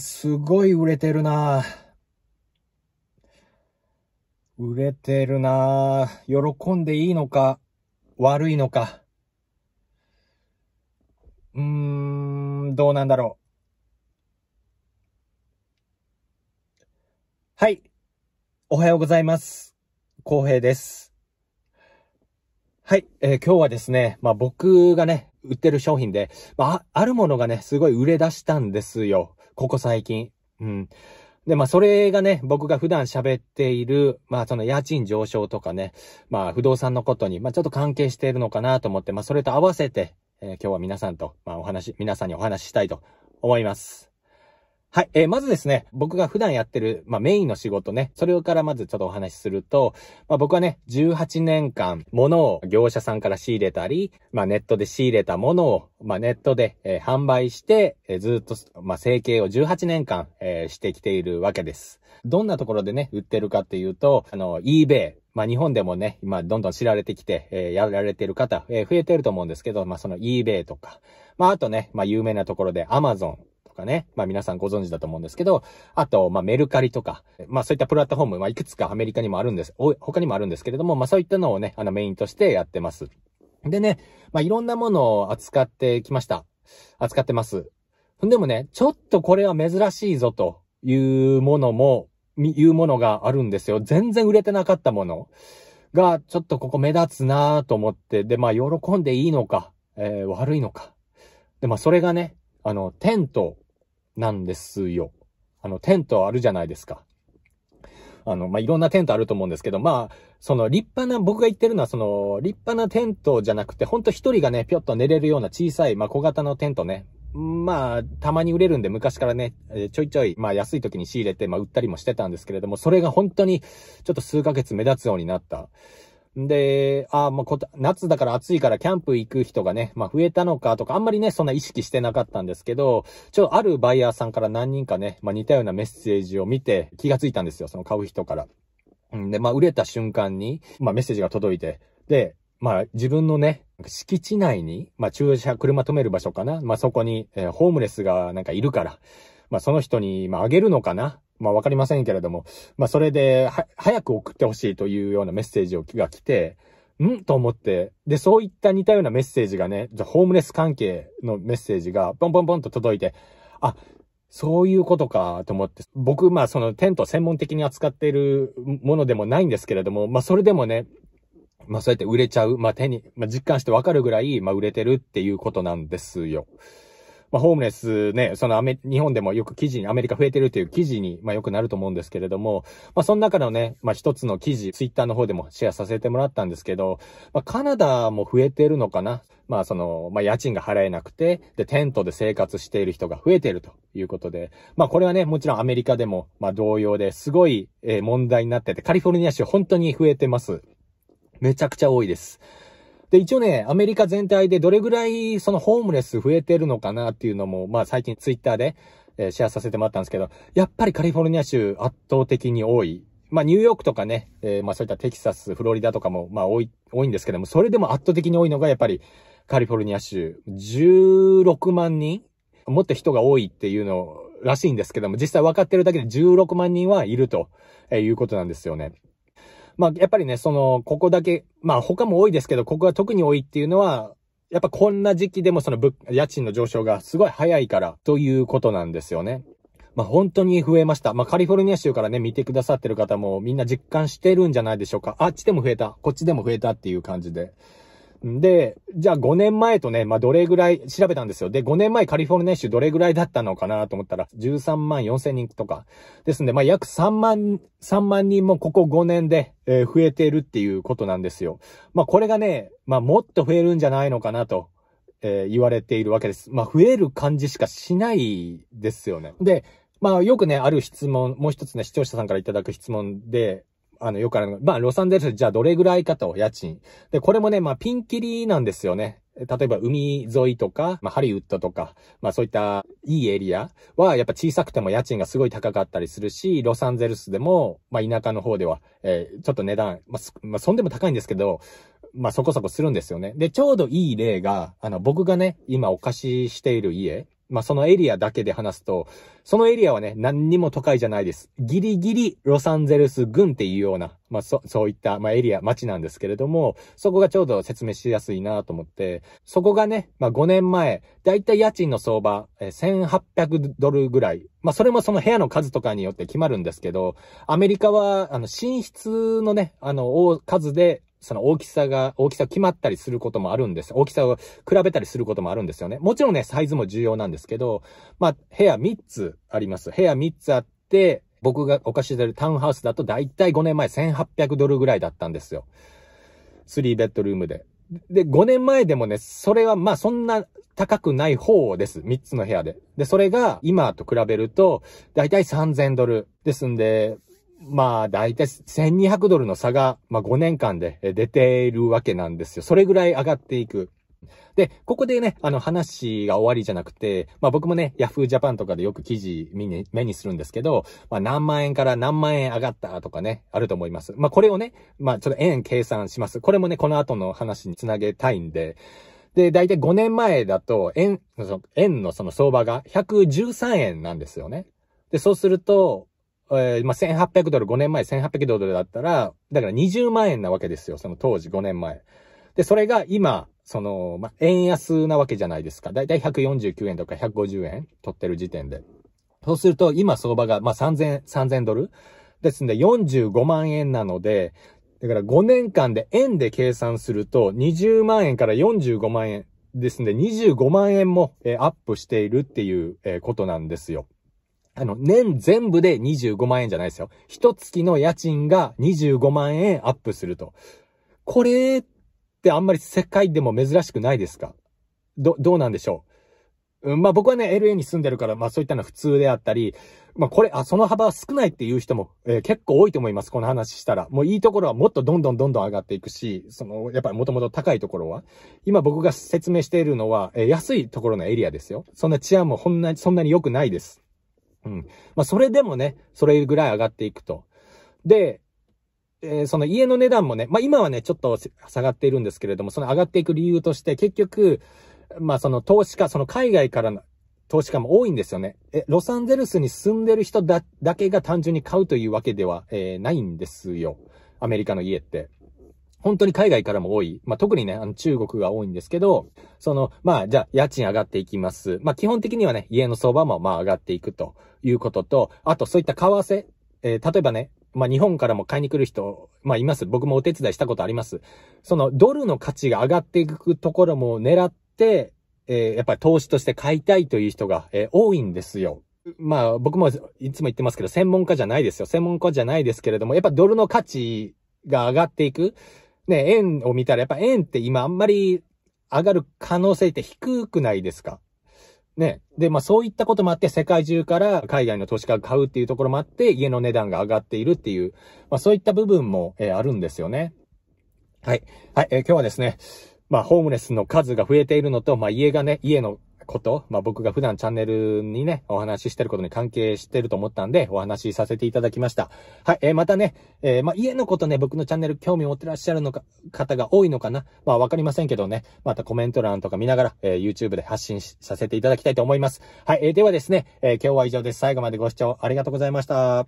すごい売れてるな売れてるな喜んでいいのか、悪いのか。うーん、どうなんだろう。はい。おはようございます。浩平です。はい、えー、今日はですね、まあ僕がね、売ってる商品で、まあ、あるものがね、すごい売れ出したんですよ。ここ最近。うん。で、まあ、それがね、僕が普段喋っている、まあ、その家賃上昇とかね、まあ、不動産のことに、まあ、ちょっと関係しているのかなと思って、まあ、それと合わせて、えー、今日は皆さんと、まあ、お話、皆さんにお話ししたいと思います。はい。えー、まずですね、僕が普段やってる、まあ、メインの仕事ね、それからまずちょっとお話しすると、まあ、僕はね、18年間、物を業者さんから仕入れたり、まあ、ネットで仕入れたものを、まあ、ネットで、えー、販売して、えー、ずっと、まあ、整形を18年間、えー、してきているわけです。どんなところでね、売ってるかっていうと、あの、eBay、まあ日本でもね、今どんどん知られてきて、えー、やられてる方、えー、増えてると思うんですけど、まあその eBay とか、まああとね、まあ有名なところで Amazon、かね、まあ皆さんご存知だと思うんですけど、あと、まあメルカリとか、まあそういったプラットフォーム、まあいくつかアメリカにもあるんです、他にもあるんですけれども、まあそういったのをね、あのメインとしてやってます。でね、まあいろんなものを扱ってきました。扱ってます。でもね、ちょっとこれは珍しいぞというものも、いうものがあるんですよ。全然売れてなかったものが、ちょっとここ目立つなと思って、で、まあ喜んでいいのか、えー、悪いのか。で、まあそれがね、あの、テントなんですよ。あの、テントあるじゃないですか。あの、まあ、いろんなテントあると思うんですけど、まあ、その立派な、僕が言ってるのはその立派なテントじゃなくて、ほんと一人がね、ぴょっと寝れるような小さい、まあ、小型のテントね。まあ、たまに売れるんで昔からね、ちょいちょい、まあ安い時に仕入れて、まあ売ったりもしてたんですけれども、それが本当にちょっと数ヶ月目立つようになった。で、あまあ、こ、夏だから暑いからキャンプ行く人がね、まあ、増えたのかとか、あんまりね、そんな意識してなかったんですけど、ちょ、あるバイヤーさんから何人かね、まあ、似たようなメッセージを見て気がついたんですよ、その買う人から。うんで、まあ、売れた瞬間に、まあ、メッセージが届いて、で、まあ、自分のね、敷地内に、まあ、駐車、車止める場所かな。まあ、そこに、えー、ホームレスがなんかいるから、まあ、その人に、まあ、あげるのかな。まあわかりませんけれども、まあそれで、は、早く送ってほしいというようなメッセージが来て、んと思って、で、そういった似たようなメッセージがね、ホームレス関係のメッセージが、ポンポンポンと届いて、あ、そういうことかと思って、僕、まあそのテント専門的に扱っているものでもないんですけれども、まあそれでもね、まあそうやって売れちゃう、まあ手に、まあ実感してわかるぐらい、まあ売れてるっていうことなんですよ。まあ、ホームレスね、そのアメ、日本でもよく記事に、アメリカ増えてるという記事に、まあ、よくなると思うんですけれども、まあ、その中のね、まあ、一つの記事、ツイッターの方でもシェアさせてもらったんですけど、まあ、カナダも増えてるのかなまあ、その、まあ、家賃が払えなくて、で、テントで生活している人が増えているということで、まあ、これはね、もちろんアメリカでも、まあ、同様ですごい、え問題になってて、カリフォルニア州本当に増えてます。めちゃくちゃ多いです。で、一応ね、アメリカ全体でどれぐらいそのホームレス増えてるのかなっていうのも、まあ最近ツイッターで、えー、シェアさせてもらったんですけど、やっぱりカリフォルニア州圧倒的に多い。まあニューヨークとかね、えー、まあそういったテキサス、フロリダとかもまあ多い、多いんですけども、それでも圧倒的に多いのがやっぱりカリフォルニア州16万人もっと人が多いっていうのらしいんですけども、実際分かってるだけで16万人はいるということなんですよね。まあ、やっぱりね、その、ここだけ、まあ、他も多いですけど、ここが特に多いっていうのは、やっぱこんな時期でもその物、家賃の上昇がすごい早いからということなんですよね。まあ、本当に増えました。まあ、カリフォルニア州からね、見てくださってる方もみんな実感してるんじゃないでしょうか。あっちでも増えた、こっちでも増えたっていう感じで。で、じゃあ5年前とね、まあ、どれぐらい調べたんですよ。で、5年前カリフォルニア州どれぐらいだったのかなと思ったら、13万4千人とか。ですんで、まあ、約3万、3万人もここ5年で、えー、増えてるっていうことなんですよ。まあ、これがね、まあ、もっと増えるんじゃないのかなと、えー、言われているわけです。まあ、増える感じしかしないですよね。で、まあ、よくね、ある質問、もう一つね、視聴者さんからいただく質問で、あの、よくあるのが、まあ、ロサンゼルス、じゃあどれぐらいかと、家賃。で、これもね、まあ、ピンキリなんですよね。例えば、海沿いとか、まあ、ハリウッドとか、まあ、そういった、いいエリアは、やっぱ小さくても家賃がすごい高かったりするし、ロサンゼルスでも、まあ、田舎の方では、えー、ちょっと値段、まあ、まあ、そんでも高いんですけど、まあ、そこそこするんですよね。で、ちょうどいい例が、あの、僕がね、今お貸ししている家まあ、そのエリアだけで話すと、そのエリアはね、何にも都会じゃないです。ギリギリロサンゼルス郡っていうような、まあ、そ、そういった、まあ、エリア、街なんですけれども、そこがちょうど説明しやすいなと思って、そこがね、まあ、5年前、だいたい家賃の相場、え1800ドルぐらい。まあ、それもその部屋の数とかによって決まるんですけど、アメリカは、あの、寝室のね、あの、数で、その大きさが、大きさ決まったりすることもあるんです。大きさを比べたりすることもあるんですよね。もちろんね、サイズも重要なんですけど、まあ、部屋3つあります。部屋3つあって、僕がお貸ししてるタウンハウスだとだいたい5年前1800ドルぐらいだったんですよ。3ベッドルームで。で、5年前でもね、それはまあそんな高くない方です。3つの部屋で。で、それが今と比べると、だいたい3000ドルですんで、まあ、だいたい1200ドルの差が、まあ5年間で出ているわけなんですよ。それぐらい上がっていく。で、ここでね、あの話が終わりじゃなくて、まあ僕もね、ヤフージャパンとかでよく記事見に、目にするんですけど、まあ何万円から何万円上がったとかね、あると思います。まあこれをね、まあちょっと円計算します。これもね、この後の話につなげたいんで、で、だいたい5年前だと、円、円のその相場が113円なんですよね。で、そうすると、えー、まあ、1800ドル、5年前1800ドルだったら、だから20万円なわけですよ、その当時5年前。で、それが今、その、まあ、円安なわけじゃないですか。だいたい149円とか150円取ってる時点で。そうすると、今相場が、まあ、3000、3000ドルですんで、45万円なので、だから5年間で円で計算すると、20万円から45万円ですんで、25万円も、えー、アップしているっていう、えー、ことなんですよ。あの、年全部で25万円じゃないですよ。一月の家賃が25万円アップすると。これってあんまり世界でも珍しくないですかど、どうなんでしょう、うん、まあ僕はね、LA に住んでるから、まあそういったのは普通であったり、まあこれ、あ、その幅は少ないっていう人も、えー、結構多いと思います。この話したら。もういいところはもっとどんどんどんどん上がっていくし、その、やっぱりもともと高いところは。今僕が説明しているのは、えー、安いところのエリアですよ。そんな治安もほんな、そんなに良くないです。うん。まあ、それでもね、それぐらい上がっていくと。で、えー、その家の値段もね、まあ、今はね、ちょっと下がっているんですけれども、その上がっていく理由として、結局、まあ、その投資家、その海外からの投資家も多いんですよね。え、ロサンゼルスに住んでる人だ、だけが単純に買うというわけでは、えー、ないんですよ。アメリカの家って。本当に海外からも多い。まあ、特にね、あの中国が多いんですけど、その、まあ、じゃあ、家賃上がっていきます。まあ、基本的にはね、家の相場もまあ上がっていくということと、あとそういった為替、えー、例えばね、まあ、日本からも買いに来る人、まあ、います。僕もお手伝いしたことあります。その、ドルの価値が上がっていくところも狙って、えー、やっぱり投資として買いたいという人が、えー、多いんですよ。まあ、僕もいつも言ってますけど、専門家じゃないですよ。専門家じゃないですけれども、やっぱドルの価値が上がっていく。ね、円を見たらやっぱ円って今あんまり上がる可能性って低くないですかね。で、まあそういったこともあって世界中から海外の投資家が買うっていうところもあって家の値段が上がっているっていう、まあそういった部分も、えー、あるんですよね。はい。はい、えー、今日はですね、まあホームレスの数が増えているのと、まあ家がね、家のこと、まあ、僕が普段チャンネルにね、お話ししてることに関係してると思ったんで、お話しさせていただきました。はい、えー、またね、えー、まあ、家のことね、僕のチャンネル興味持ってらっしゃるのか、方が多いのかなまあ、わかりませんけどね、またコメント欄とか見ながら、えー、YouTube で発信させていただきたいと思います。はい、えー、ではですね、えー、今日は以上です。最後までご視聴ありがとうございました。